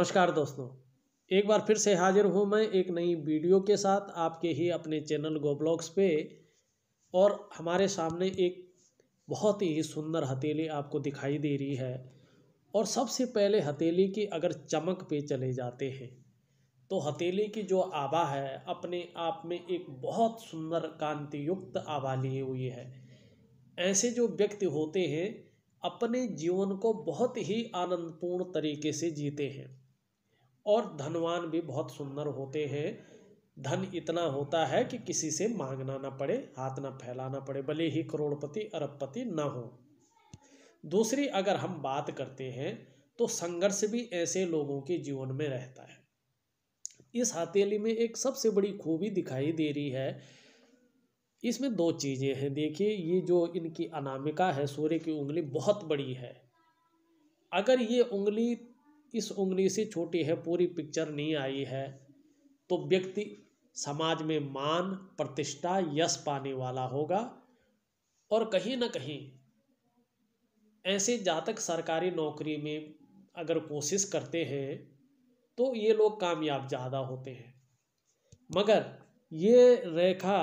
नमस्कार दोस्तों एक बार फिर से हाजिर हूँ मैं एक नई वीडियो के साथ आपके ही अपने चैनल गोब्लॉग्स पे और हमारे सामने एक बहुत ही सुंदर हथेली आपको दिखाई दे रही है और सबसे पहले हथेली की अगर चमक पे चले जाते हैं तो हथेली की जो आभा है अपने आप में एक बहुत सुंदर कांति युक्त आभा लिए हुई है ऐसे जो व्यक्ति होते हैं अपने जीवन को बहुत ही आनंदपूर्ण तरीके से जीते हैं और धनवान भी बहुत सुंदर होते हैं धन इतना होता है कि किसी से मांगना ना पड़े हाथ ना फैलाना पड़े भले ही करोड़पति अरबपति ना हो दूसरी अगर हम बात करते हैं तो संघर्ष भी ऐसे लोगों के जीवन में रहता है इस हथेली में एक सबसे बड़ी खूबी दिखाई दे रही है इसमें दो चीज़ें हैं देखिए ये जो इनकी अनामिका है सूर्य की उंगली बहुत बड़ी है अगर ये उंगली इस उंगली से छोटी है पूरी पिक्चर नहीं आई है तो व्यक्ति समाज में मान प्रतिष्ठा यश पाने वाला होगा और कहीं ना कहीं ऐसे जातक सरकारी नौकरी में अगर कोशिश करते हैं तो ये लोग कामयाब ज़्यादा होते हैं मगर ये रेखा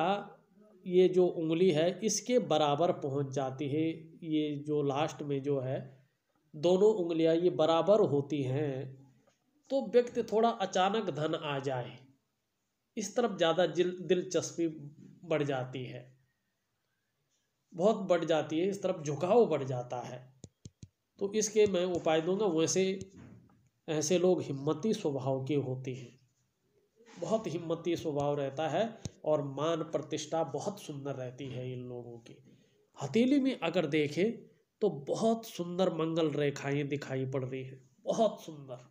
ये जो उंगली है इसके बराबर पहुंच जाती है ये जो लास्ट में जो है दोनों उंगलियां ये बराबर होती हैं तो व्यक्ति थोड़ा अचानक धन आ जाए इस तरफ ज़्यादा दिलचस्पी बढ़ जाती है बहुत बढ़ जाती है इस तरफ झुकाव बढ़ जाता है तो इसके मैं उपाय दूंगा वैसे ऐसे लोग हिम्मती स्वभाव के होते हैं बहुत हिम्मती स्वभाव रहता है और मान प्रतिष्ठा बहुत सुंदर रहती है इन लोगों की हथेली में अगर देखें तो बहुत सुंदर मंगल रेखाएं दिखाई पड़ रही हैं बहुत सुंदर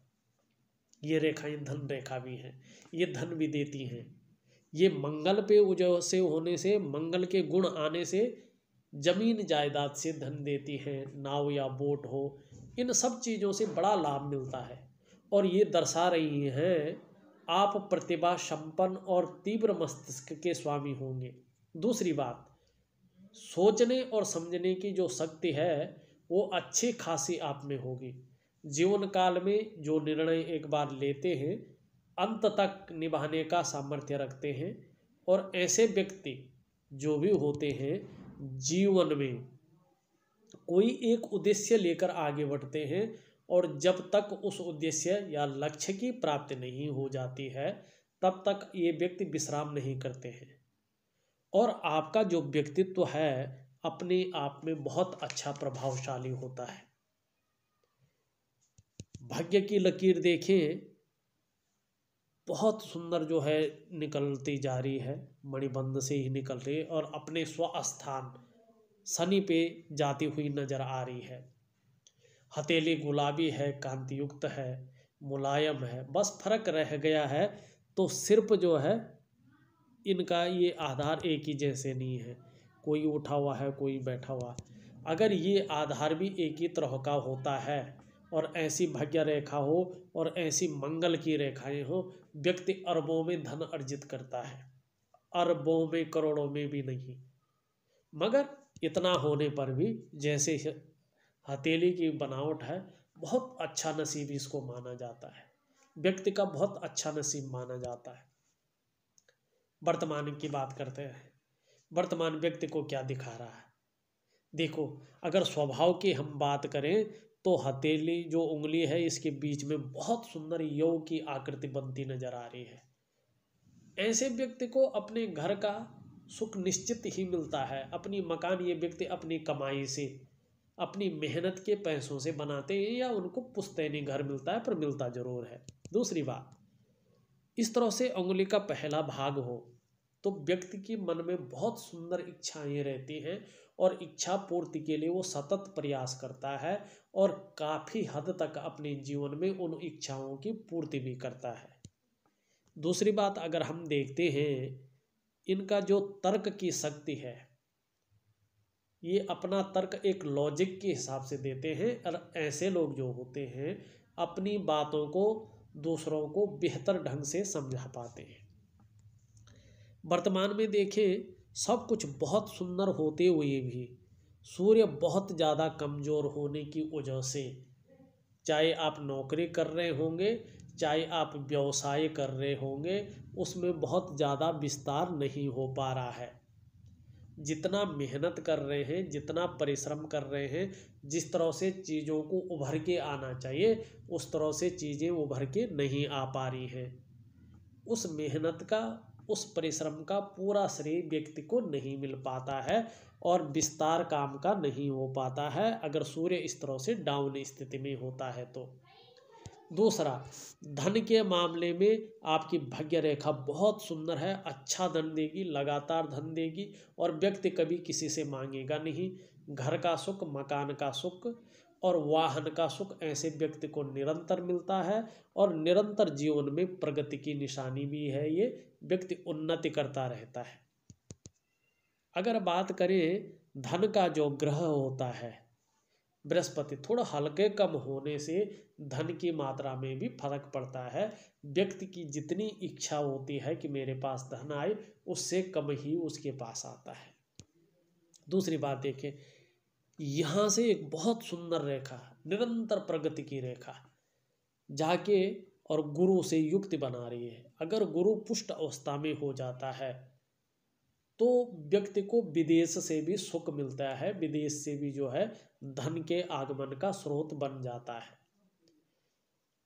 ये रेखाएं धन रेखा भी हैं ये धन भी देती हैं ये मंगल पे उजय से होने से मंगल के गुण आने से जमीन जायदाद से धन देती हैं नाव या बोट हो इन सब चीज़ों से बड़ा लाभ मिलता है और ये दर्शा रही हैं आप प्रतिभा संपन्न और तीव्र मस्तिष्क के स्वामी होंगे दूसरी बात सोचने और समझने की जो शक्ति है वो अच्छी खासी आप में होगी जीवन काल में जो निर्णय एक बार लेते हैं अंत तक निभाने का सामर्थ्य रखते हैं और ऐसे व्यक्ति जो भी होते हैं जीवन में कोई एक उद्देश्य लेकर आगे बढ़ते हैं और जब तक उस उद्देश्य या लक्ष्य की प्राप्ति नहीं हो जाती है तब तक ये व्यक्ति विश्राम नहीं करते हैं और आपका जो व्यक्तित्व है अपने आप में बहुत अच्छा प्रभावशाली होता है भाग्य की लकीर देखें बहुत सुंदर जो है निकलती जा रही है मणिबंध से ही निकल रही है और अपने स्वस्थान शनि पे जाती हुई नजर आ रही है हथेली गुलाबी है कांतियुक्त है मुलायम है बस फर्क रह गया है तो सिर्फ जो है इनका ये आधार एक ही जैसे नहीं है कोई उठा हुआ है कोई बैठा हुआ अगर ये आधार भी एक ही तरह का होता है और ऐसी भाग्य रेखा हो और ऐसी मंगल की रेखाएं हो व्यक्ति अरबों में धन अर्जित करता है अरबों में करोड़ों में भी नहीं मगर इतना होने पर भी जैसे हथेली की बनावट है बहुत अच्छा नसीब इसको माना जाता है व्यक्ति का बहुत अच्छा नसीब माना जाता है वर्तमान की बात करते हैं वर्तमान व्यक्ति को क्या दिखा रहा है देखो अगर स्वभाव की हम बात करें तो हथेली जो उंगली है इसके बीच में बहुत सुंदर यौ की आकृति बनती नजर आ रही है ऐसे व्यक्ति को अपने घर का सुख निश्चित ही मिलता है अपनी मकान ये व्यक्ति अपनी कमाई से अपनी मेहनत के पैसों से बनाते हैं या उनको पुस्तैनी घर मिलता है पर मिलता ज़रूर है दूसरी बात इस तरह से उंगली का पहला भाग हो तो व्यक्ति के मन में बहुत सुंदर इच्छाएं रहती हैं और इच्छा पूर्ति के लिए वो सतत प्रयास करता है और काफ़ी हद तक अपने जीवन में उन इच्छाओं की पूर्ति भी करता है दूसरी बात अगर हम देखते हैं इनका जो तर्क की शक्ति है ये अपना तर्क एक लॉजिक के हिसाब से देते हैं और ऐसे लोग जो होते हैं अपनी बातों को दूसरों को बेहतर ढंग से समझा पाते हैं वर्तमान में देखें सब कुछ बहुत सुंदर होते हुए भी सूर्य बहुत ज़्यादा कमज़ोर होने की वजह से चाहे आप नौकरी कर रहे होंगे चाहे आप व्यवसाय कर रहे होंगे उसमें बहुत ज़्यादा विस्तार नहीं हो पा रहा है जितना मेहनत कर रहे हैं जितना परिश्रम कर रहे हैं जिस तरह से चीज़ों को उभर के आना चाहिए उस तरह से चीज़ें उभर के नहीं आ पा रही हैं उस मेहनत का उस परिश्रम का पूरा श्रेय व्यक्ति को नहीं मिल पाता है और विस्तार काम का नहीं हो पाता है अगर सूर्य इस तरह से डाउन स्थिति में होता है तो दूसरा धन के मामले में आपकी भाग्य रेखा बहुत सुंदर है अच्छा धन देगी लगातार धन देगी और व्यक्ति कभी किसी से मांगेगा नहीं घर का सुख मकान का सुख और वाहन का सुख ऐसे व्यक्ति को निरंतर मिलता है और निरंतर जीवन में प्रगति की निशानी भी है ये व्यक्ति उन्नति करता रहता है अगर बात करें धन का जो ग्रह होता है बृहस्पति थोड़ा हल्के कम होने से धन की मात्रा में भी फर्क पड़ता है व्यक्ति की जितनी इच्छा होती है कि मेरे पास धन आए उससे कम ही उसके पास आता है दूसरी बात देखें यहाँ से एक बहुत सुंदर रेखा निरंतर प्रगति की रेखा जाके और गुरु से युक्ति बना रही है अगर गुरु पुष्ट अवस्था में हो जाता है तो व्यक्ति को विदेश से भी सुख मिलता है विदेश से भी जो है धन के आगमन का स्रोत बन जाता है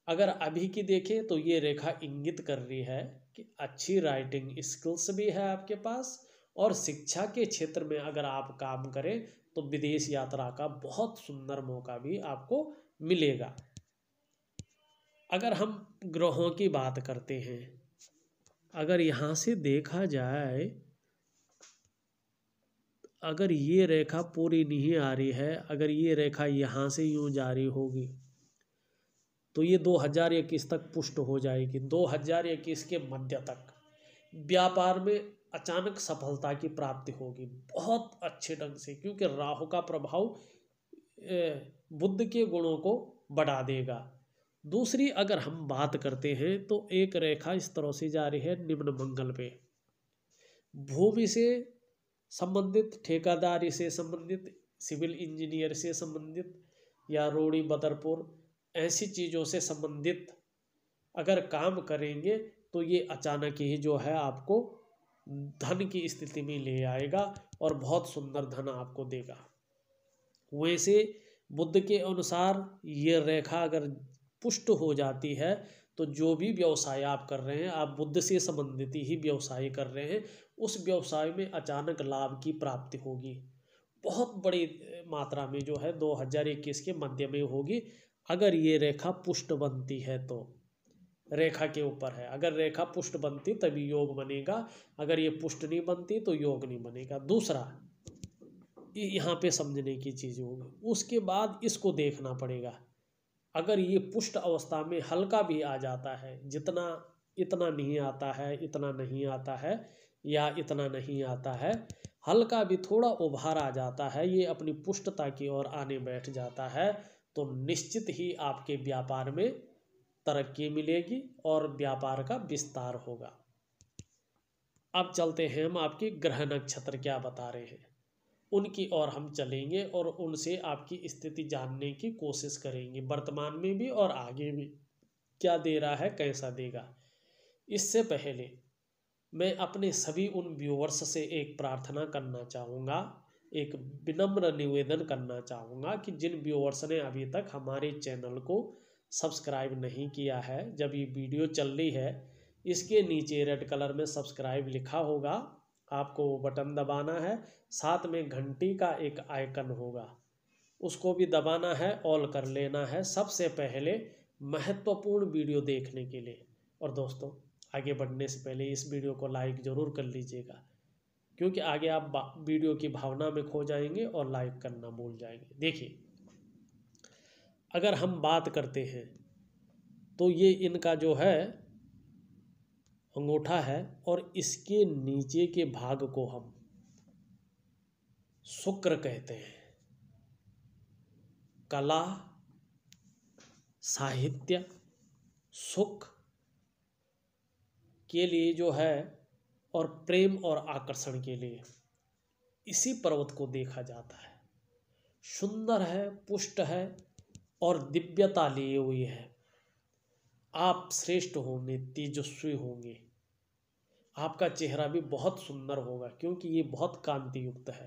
अगर अभी की देखें तो ये रेखा इंगित कर रही है कि अच्छी राइटिंग स्किल्स भी है आपके पास और शिक्षा के क्षेत्र में अगर आप काम करें तो विदेश यात्रा का बहुत सुंदर मौका भी आपको मिलेगा अगर हम ग्रहों की बात करते हैं अगर यहाँ से देखा जाए अगर ये रेखा पूरी नहीं आ रही है अगर ये रेखा यहाँ से यूँ जा रही होगी तो ये दो हज़ार इक्कीस तक पुष्ट हो जाएगी दो हज़ार इक्कीस के मध्य तक व्यापार में अचानक सफलता की प्राप्ति होगी बहुत अच्छे ढंग से क्योंकि राहु का प्रभाव बुद्ध के गुणों को बढ़ा देगा दूसरी अगर हम बात करते हैं तो एक रेखा इस तरह से जा रही है निम्न मंगल पे भूमि से संबंधित ठेकादारी से संबंधित सिविल इंजीनियर से संबंधित या रोड़ी बदरपुर ऐसी चीज़ों से संबंधित अगर काम करेंगे तो ये अचानक ही जो है आपको धन की स्थिति में ले आएगा और बहुत सुंदर धन आपको देगा वैसे बुद्ध के अनुसार ये रेखा अगर पुष्ट हो जाती है तो जो भी व्यवसाय आप कर रहे हैं आप बुद्ध से संबंधित ही व्यवसाय कर रहे हैं उस व्यवसाय में अचानक लाभ की प्राप्ति होगी बहुत बड़ी मात्रा में जो है 2021 के मध्य में होगी अगर ये रेखा पुष्ट बनती है तो रेखा के ऊपर है अगर रेखा पुष्ट बनती तभी योग बनेगा अगर ये पुष्ट नहीं बनती तो योग नहीं बनेगा दूसरा यहाँ पे समझने की चीज़ होगी उसके बाद इसको देखना पड़ेगा अगर ये पुष्ट अवस्था में हल्का भी आ जाता है जितना इतना नहीं आता है इतना नहीं आता है या इतना नहीं आता है हल्का भी थोड़ा उभार आ जाता है ये अपनी पुष्टता की ओर आने बैठ जाता है तो निश्चित ही आपके व्यापार में तरक्की मिलेगी और व्यापार का विस्तार होगा अब चलते हैं हम आपके ग्रह नक्षत्र क्या बता रहे हैं उनकी ओर हम चलेंगे और उनसे आपकी स्थिति जानने की कोशिश करेंगे वर्तमान में भी और आगे भी क्या दे रहा है कैसा देगा इससे पहले मैं अपने सभी उन व्यूवर्स से एक प्रार्थना करना चाहूँगा एक विनम्र निवेदन करना चाहूँगा कि जिन व्यूवर्स ने अभी तक हमारे चैनल को सब्सक्राइब नहीं किया है जब ये वीडियो चल रही है इसके नीचे रेड कलर में सब्सक्राइब लिखा होगा आपको वो बटन दबाना है साथ में घंटी का एक आइकन होगा उसको भी दबाना है ऑल कर लेना है सबसे पहले महत्वपूर्ण वीडियो देखने के लिए और दोस्तों आगे बढ़ने से पहले इस वीडियो को लाइक ज़रूर कर लीजिएगा क्योंकि आगे आप वीडियो की भावना में खो जाएंगे और लाइक करना भूल जाएंगे देखिए अगर हम बात करते हैं तो ये इनका जो है अंगूठा है और इसके नीचे के भाग को हम शुक्र कहते हैं कला साहित्य सुख के लिए जो है और प्रेम और आकर्षण के लिए इसी पर्वत को देखा जाता है सुंदर है पुष्ट है और दिव्यता लिए हुई है आप श्रेष्ठ होंगे तेजस्वी होंगे आपका चेहरा भी बहुत सुंदर होगा क्योंकि ये बहुत कांति युक्त है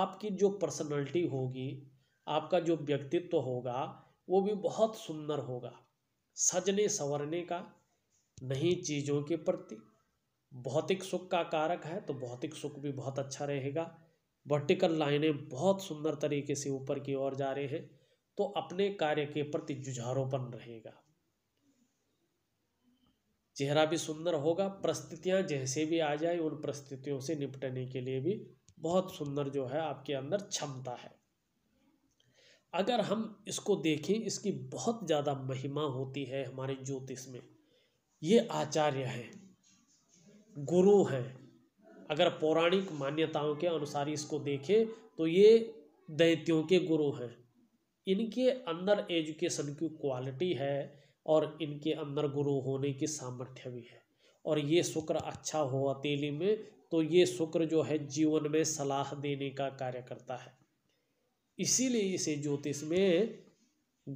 आपकी जो पर्सनैलिटी होगी आपका जो व्यक्तित्व होगा वो भी बहुत सुंदर होगा सजने संवरने का नहीं चीज़ों के प्रति भौतिक सुख का कारक है तो भौतिक सुख भी बहुत अच्छा रहेगा वर्टिकल लाइनें बहुत सुंदर तरीके से ऊपर की ओर जा रहे हैं तो अपने कार्य के प्रति जुझारोपन रहेगा चेहरा भी सुंदर होगा परिस्थितियाँ जैसे भी आ जाए उन परिस्थितियों से निपटने के लिए भी बहुत सुंदर जो है आपके अंदर क्षमता है अगर हम इसको देखें इसकी बहुत ज़्यादा महिमा होती है हमारे ज्योतिष में ये आचार्य हैं गुरु हैं अगर पौराणिक मान्यताओं के अनुसार इसको देखें तो ये दैत्यों के गुरु हैं इनके अंदर एजुकेशन की क्वालिटी है और इनके अंदर गुरु होने की सामर्थ्य भी है और ये शुक्र अच्छा हो अतीली में तो ये शुक्र जो है जीवन में सलाह देने का कार्य करता है इसीलिए इसे ज्योतिष में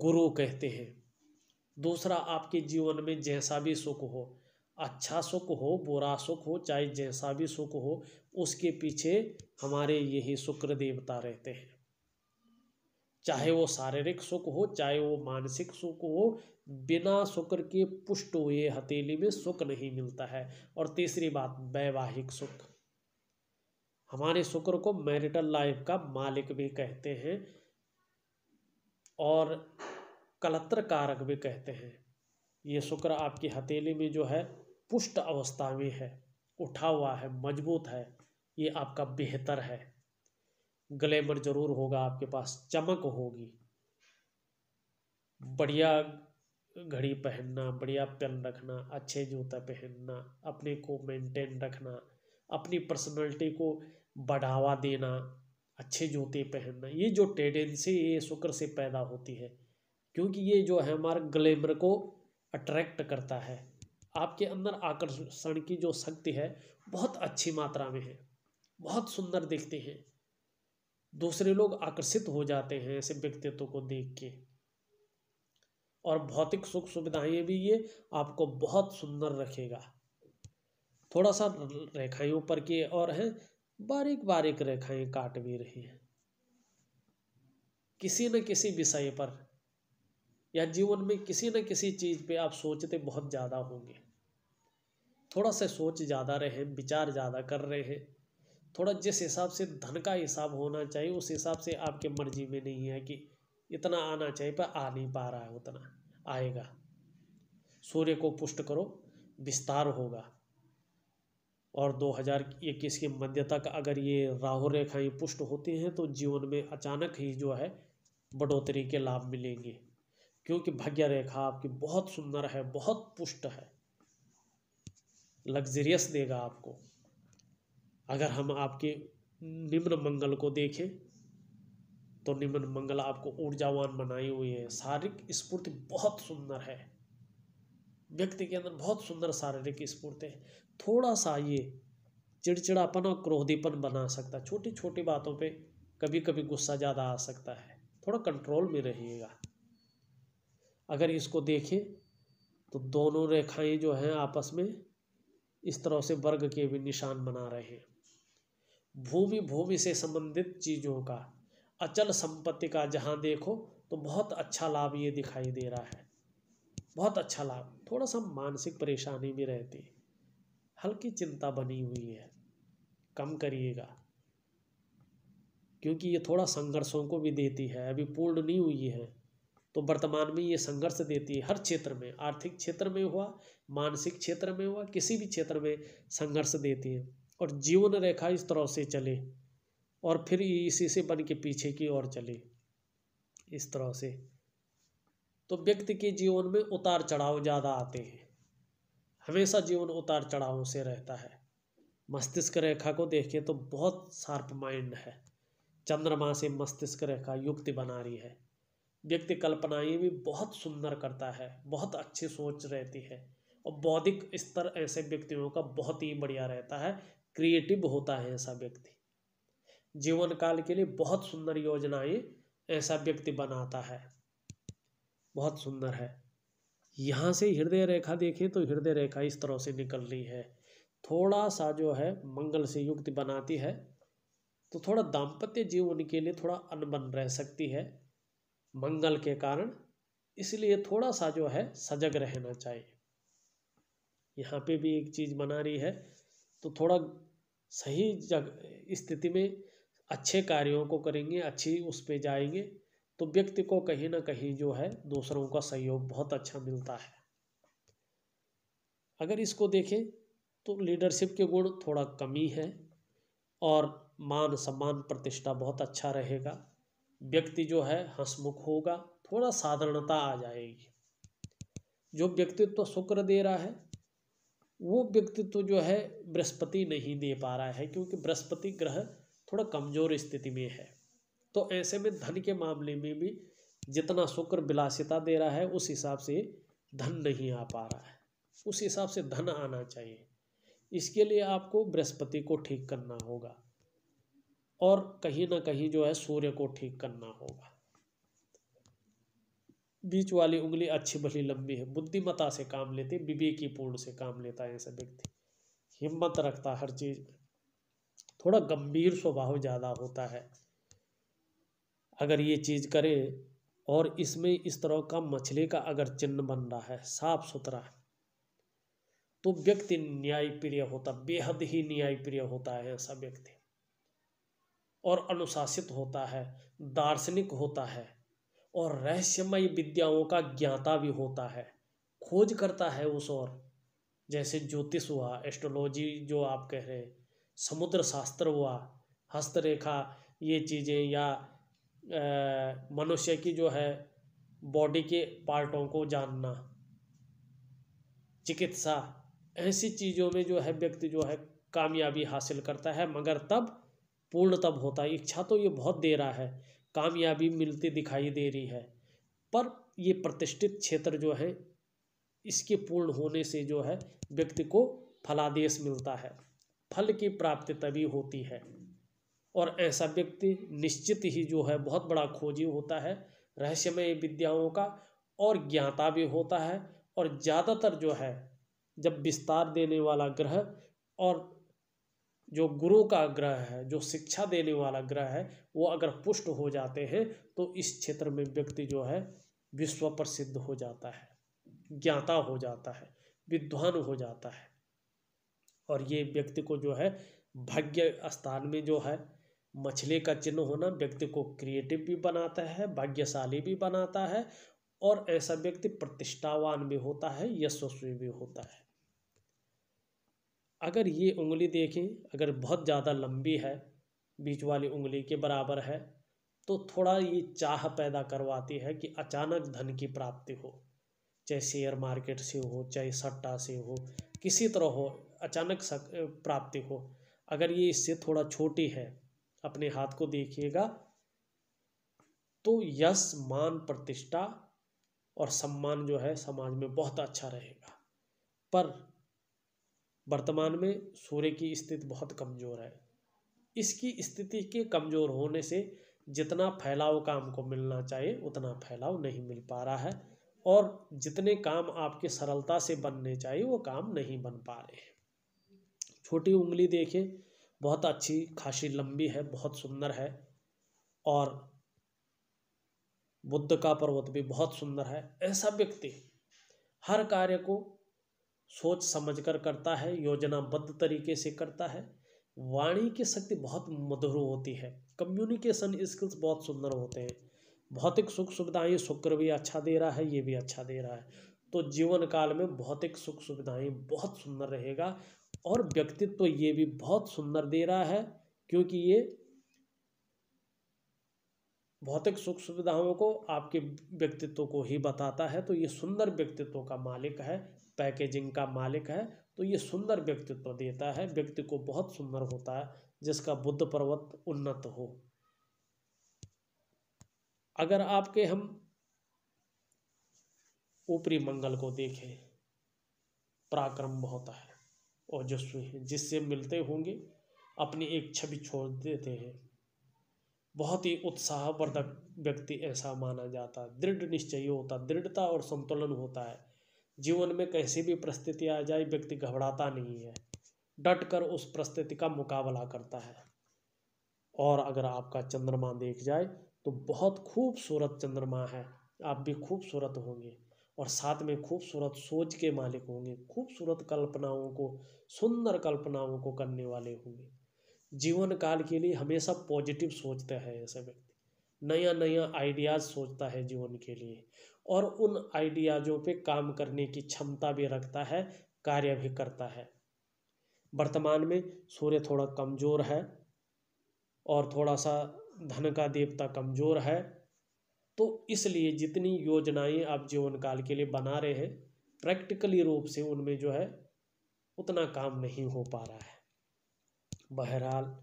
गुरु कहते हैं दूसरा आपके जीवन में जैसा भी सुख हो अच्छा सुख हो बुरा सुख हो चाहे जैसा भी सुख हो उसके पीछे हमारे यही शुक्र देवता रहते हैं चाहे वो शारीरिक सुख हो चाहे वो मानसिक सुख हो बिना शुक्र के पुष्ट हुए हथेली में सुख नहीं मिलता है और तीसरी बात वैवाहिक सुख हमारे शुक्र को मैरिटल लाइफ का मालिक भी कहते हैं और कलत्र कारक भी कहते हैं ये शुक्र आपकी हथेली में जो है पुष्ट अवस्था में है उठा हुआ है मजबूत है ये आपका बेहतर है ग्लैमर जरूर होगा आपके पास चमक होगी बढ़िया घड़ी पहनना बढ़िया पेन रखना अच्छे जूता पहनना अपने को मेंटेन रखना अपनी पर्सनालिटी को बढ़ावा देना अच्छे जूते पहनना ये जो टेंडेंसी ये शुक्र से पैदा होती है क्योंकि ये जो है हमारे ग्लैमर को अट्रैक्ट करता है आपके अंदर आकर्षण की जो शक्ति है बहुत अच्छी मात्रा में है बहुत सुंदर दिखते हैं दूसरे लोग आकर्षित हो जाते हैं ऐसे व्यक्तित्व को देख के और भौतिक सुख सुविधाएं भी ये आपको बहुत सुंदर रखेगा थोड़ा सा रेखाएं ऊपर की और हैं बारीक बारीक रेखाएं काट भी रही हैं किसी न किसी विषय पर या जीवन में किसी न किसी चीज़ पे आप सोचते बहुत ज़्यादा होंगे थोड़ा सा सोच ज़्यादा रहे हैं विचार ज़्यादा कर रहे हैं थोड़ा जिस हिसाब से धन का हिसाब होना चाहिए उस हिसाब से आपके मर्जी में नहीं है कि इतना आना चाहिए पर आ नहीं पा रहा है उतना आएगा सूर्य को पुष्ट करो विस्तार होगा और 2021 के मध्य तक अगर ये राहु रेखाएं पुष्ट होती हैं तो जीवन में अचानक ही जो है बढ़ोतरी के लाभ मिलेंगे क्योंकि भाग्य रेखा आपकी बहुत सुंदर है बहुत पुष्ट है लग्जरियस देगा आपको अगर हम आपके निम्न मंगल को देखें तो निम्न मंगल आपको ऊर्जावान बनाई हुई है शारीरिक स्फूर्ति बहुत सुंदर है व्यक्ति के अंदर बहुत सुंदर शारीरिक स्फूर्ति है थोड़ा सा ये चिड़चिड़ापन और क्रोधीपन बना सकता है छोटी छोटी बातों पे कभी कभी गुस्सा ज़्यादा आ सकता है थोड़ा कंट्रोल में रहिएगा अगर इसको देखें तो दोनों रेखाएं जो हैं आपस में इस तरह से वर्ग के भी निशान बना रहे हैं भूमि भूमि से संबंधित चीज़ों का अचल संपत्ति का जहाँ देखो तो बहुत अच्छा लाभ ये दिखाई दे रहा है बहुत अच्छा लाभ थोड़ा सा मानसिक परेशानी भी रहती है हल्की चिंता बनी हुई है कम करिएगा क्योंकि ये थोड़ा संघर्षों को भी देती है अभी पूर्ण नहीं हुई है तो वर्तमान में ये संघर्ष देती है हर क्षेत्र में आर्थिक क्षेत्र में हुआ मानसिक क्षेत्र में हुआ किसी भी क्षेत्र में संघर्ष देती है और जीवन रेखा इस तरह से चले और फिर इसी से बन के पीछे की ओर चले इस तरह से तो व्यक्ति के जीवन में उतार चढ़ाव ज़्यादा आते हैं हमेशा जीवन उतार चढ़ाव से रहता है मस्तिष्क रेखा को देखें तो बहुत शार्प माइंड है चंद्रमा से मस्तिष्क रेखा युक्ति बना रही है व्यक्ति कल्पनाएं भी बहुत सुंदर करता है बहुत अच्छी सोच रहती है और बौद्धिक स्तर ऐसे व्यक्तियों का बहुत ही बढ़िया रहता है क्रिएटिव होता है ऐसा व्यक्ति जीवन काल के लिए बहुत सुंदर योजनाएं ऐसा व्यक्ति बनाता है बहुत सुंदर है यहाँ से हृदय रेखा देखें तो हृदय रेखा इस तरह से निकल रही है थोड़ा सा जो है मंगल से युक्त बनाती है तो थोड़ा दाम्पत्य जीवन के लिए थोड़ा अनबन रह सकती है मंगल के कारण इसलिए थोड़ा सा जो है सजग रहना चाहिए यहाँ पे भी एक चीज़ बना रही है तो थोड़ा सही जग स्थिति में अच्छे कार्यों को करेंगे अच्छी उस पर जाएंगे तो व्यक्ति को कहीं ना कहीं जो है दूसरों का सहयोग बहुत अच्छा मिलता है अगर इसको देखें तो लीडरशिप के गुण थोड़ा कमी है और मान सम्मान प्रतिष्ठा बहुत अच्छा रहेगा व्यक्ति जो है हंसमुख होगा थोड़ा साधारणता आ जाएगी जो व्यक्तित्व तो शुक्र दे रहा है वो व्यक्तित्व जो है बृहस्पति नहीं दे पा रहा है क्योंकि बृहस्पति ग्रह थोड़ा कमज़ोर स्थिति में है तो ऐसे में धन के मामले में भी जितना शुक्र विलासिता दे रहा है उस हिसाब से धन नहीं आ पा रहा है उस हिसाब से धन आना चाहिए इसके लिए आपको बृहस्पति को ठीक करना होगा और कहीं ना कहीं जो है सूर्य को ठीक करना होगा बीच वाली उंगली अच्छी भली लंबी है बुद्धिमता से काम लेते विवेकी पूर्ण से काम लेता है ऐसा व्यक्ति हिम्मत रखता हर चीज थोड़ा गंभीर स्वभाव ज़्यादा होता है अगर ये चीज़ करे और इसमें इस तरह का मछली का अगर चिन्ह बन रहा है साफ सुथरा है तो व्यक्ति न्याय प्रिय होता बेहद ही न्याय प्रिय होता है ऐसा व्यक्ति और अनुशासित होता है दार्शनिक होता है और रहस्यमय विद्याओं का ज्ञाता भी होता है खोज करता है उस और जैसे ज्योतिष हुआ एस्ट्रोलॉजी जो आप कह रहे समुद्र शास्त्र हुआ हस्तरेखा ये चीज़ें या मनुष्य की जो है बॉडी के पार्टों को जानना चिकित्सा ऐसी चीज़ों में जो है व्यक्ति जो है कामयाबी हासिल करता है मगर तब पूर्ण तब होता है इच्छा तो ये बहुत दे रहा है कामयाबी मिलती दिखाई दे रही है पर ये प्रतिष्ठित क्षेत्र जो है इसके पूर्ण होने से जो है व्यक्ति को फलादेश मिलता है फल की प्राप्ति तभी होती है और ऐसा व्यक्ति निश्चित ही जो है बहुत बड़ा खोजी होता है रहस्यमय विद्याओं का और ज्ञाता भी होता है और ज़्यादातर जो है जब विस्तार देने वाला ग्रह और जो गुरु का ग्रह है जो शिक्षा देने वाला ग्रह है वो अगर पुष्ट हो जाते हैं तो इस क्षेत्र में व्यक्ति जो है विश्व प्रसिद्ध हो जाता है ज्ञाता हो जाता है विद्वान हो जाता है और ये व्यक्ति को जो है भाग्य स्थान में जो है मछली का चिन्ह होना व्यक्ति को क्रिएटिव भी बनाता है भाग्यशाली भी बनाता है और ऐसा व्यक्ति प्रतिष्ठावान भी होता है यशस्वी भी होता है अगर ये उंगली देखें अगर बहुत ज़्यादा लंबी है बीच वाली उंगली के बराबर है तो थोड़ा ये चाह पैदा करवाती है कि अचानक धन की प्राप्ति हो चाहे शेयर मार्केट से हो चाहे सट्टा से हो किसी तरह हो अचानक सक, प्राप्ति हो अगर ये इससे थोड़ा छोटी है अपने हाथ को देखिएगा तो यश मान प्रतिष्ठा और सम्मान जो है समाज में बहुत अच्छा रहेगा पर वर्तमान में सूर्य की स्थिति बहुत कमज़ोर है इसकी स्थिति के कमज़ोर होने से जितना फैलाव काम को मिलना चाहिए उतना फैलाव नहीं मिल पा रहा है और जितने काम आपके सरलता से बनने चाहिए वो काम नहीं बन पा रहे हैं छोटी उंगली देखें बहुत अच्छी खासी लंबी है बहुत सुंदर है और बुद्ध का पर्वत भी बहुत सुंदर है ऐसा व्यक्ति हर कार्य को सोच समझकर करता है योजनाबद्ध तरीके से करता है वाणी की शक्ति बहुत मधुर होती है कम्युनिकेशन स्किल्स बहुत सुंदर होते हैं भौतिक सुख सुविधाएं शुक्र भी अच्छा दे रहा है ये भी अच्छा दे रहा है तो जीवन काल में भौतिक सुख सुविधाएं बहुत सुंदर रहेगा और व्यक्तित्व तो ये भी बहुत सुंदर दे रहा है क्योंकि ये भौतिक सुख सुविधाओं को आपके व्यक्तित्व को ही बताता है तो ये सुंदर व्यक्तित्व का मालिक है पैकेजिंग का मालिक है तो ये सुंदर व्यक्तित्व देता है व्यक्ति को बहुत सुंदर होता है जिसका बुद्ध पर्वत उन्नत हो अगर आपके हम ऊपरी मंगल को देखें पराक्रम बहुत है और है जिससे मिलते होंगे अपनी एक छवि छोड़ देते हैं बहुत ही उत्साहवर्धक व्यक्ति ऐसा माना जाता है दृढ़ निश्चय होता दृढ़ता और संतुलन होता है जीवन में कैसी भी परिस्थिति आ जाए व्यक्ति घबराता नहीं है डट कर उस परिस्थिति का मुकाबला करता है और अगर आपका चंद्रमा देख जाए तो बहुत खूबसूरत चंद्रमा है आप भी खूबसूरत होंगे और साथ में खूबसूरत सोच के मालिक होंगे खूबसूरत कल्पनाओं को सुंदर कल्पनाओं को करने वाले होंगे जीवन काल के लिए हमेशा पॉजिटिव सोचते हैं ऐसे व्यक्ति नया नया आइडियाज़ सोचता है जीवन के लिए और उन आइडियाज़ों पे काम करने की क्षमता भी रखता है कार्य भी करता है वर्तमान में सूर्य थोड़ा कमज़ोर है और थोड़ा सा धन का देवता कमज़ोर है तो इसलिए जितनी योजनाएं आप जीवन काल के लिए बना रहे हैं प्रैक्टिकली रूप से उनमें जो है उतना काम नहीं हो पा रहा है बहरहाल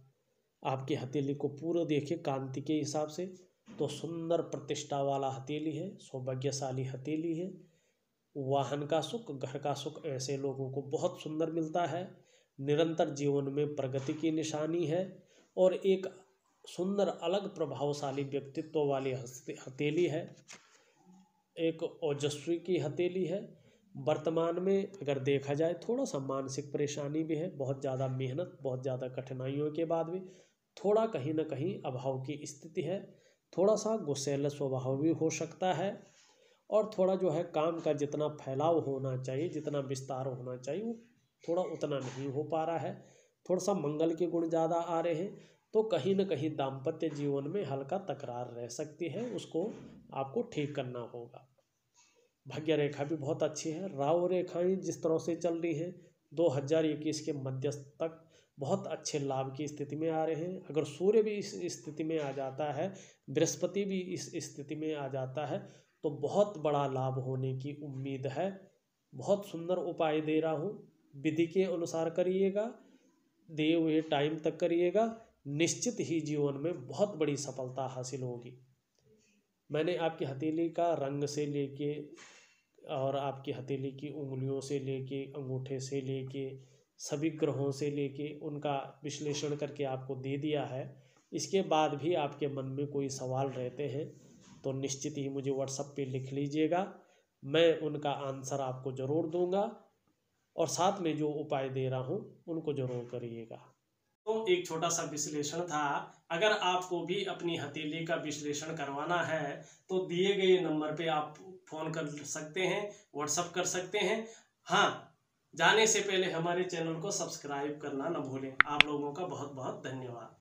आपकी हथेली को पूरा देखिए कांति के हिसाब से तो सुंदर प्रतिष्ठा वाला हथेली है सौभाग्यशाली हथेली है वाहन का सुख घर का सुख ऐसे लोगों को बहुत सुंदर मिलता है निरंतर जीवन में प्रगति की निशानी है और एक सुंदर अलग प्रभावशाली व्यक्तित्व वाली हथेली है एक ओजस्वी की हथेली है वर्तमान में अगर देखा जाए थोड़ा सा मानसिक परेशानी भी है बहुत ज़्यादा मेहनत बहुत ज़्यादा कठिनाइयों के बाद भी थोड़ा कहीं ना कहीं अभाव की स्थिति है थोड़ा सा गुस्सेल स्वभाव भी हो सकता है और थोड़ा जो है काम का जितना फैलाव होना चाहिए जितना विस्तार होना चाहिए वो थोड़ा उतना नहीं हो पा रहा है थोड़ा सा मंगल के गुण ज़्यादा आ रहे हैं तो कहीं ना कहीं दाम्पत्य जीवन में हल्का तकरार रह सकती है उसको आपको ठीक करना होगा भाग्य रेखा भी बहुत अच्छी है राव रेखाएं जिस तरह से चल रही हैं दो हजार इक्कीस के मध्यस्थ तक बहुत अच्छे लाभ की स्थिति में आ रहे हैं अगर सूर्य भी इस स्थिति में आ जाता है बृहस्पति भी इस स्थिति में आ जाता है तो बहुत बड़ा लाभ होने की उम्मीद है बहुत सुंदर उपाय दे रहा हूँ विधि के अनुसार करिएगा दिए हुए टाइम तक करिएगा निश्चित ही जीवन में बहुत बड़ी सफलता हासिल होगी मैंने आपकी हथेली का रंग से लेके और आपकी हथेली की उंगलियों से लेके अंगूठे से लेके सभी ग्रहों से लेके उनका विश्लेषण करके आपको दे दिया है इसके बाद भी आपके मन में कोई सवाल रहते हैं तो निश्चित ही मुझे व्हाट्सअप पे लिख लीजिएगा मैं उनका आंसर आपको ज़रूर दूंगा और साथ में जो उपाय दे रहा हूँ उनको ज़रूर करिएगा तो एक छोटा सा विश्लेषण था अगर आपको भी अपनी हथेली का विश्लेषण करवाना है तो दिए गए नंबर पे आप फ़ोन कर सकते हैं व्हाट्सअप कर सकते हैं हाँ जाने से पहले हमारे चैनल को सब्सक्राइब करना न भूलें आप लोगों का बहुत बहुत धन्यवाद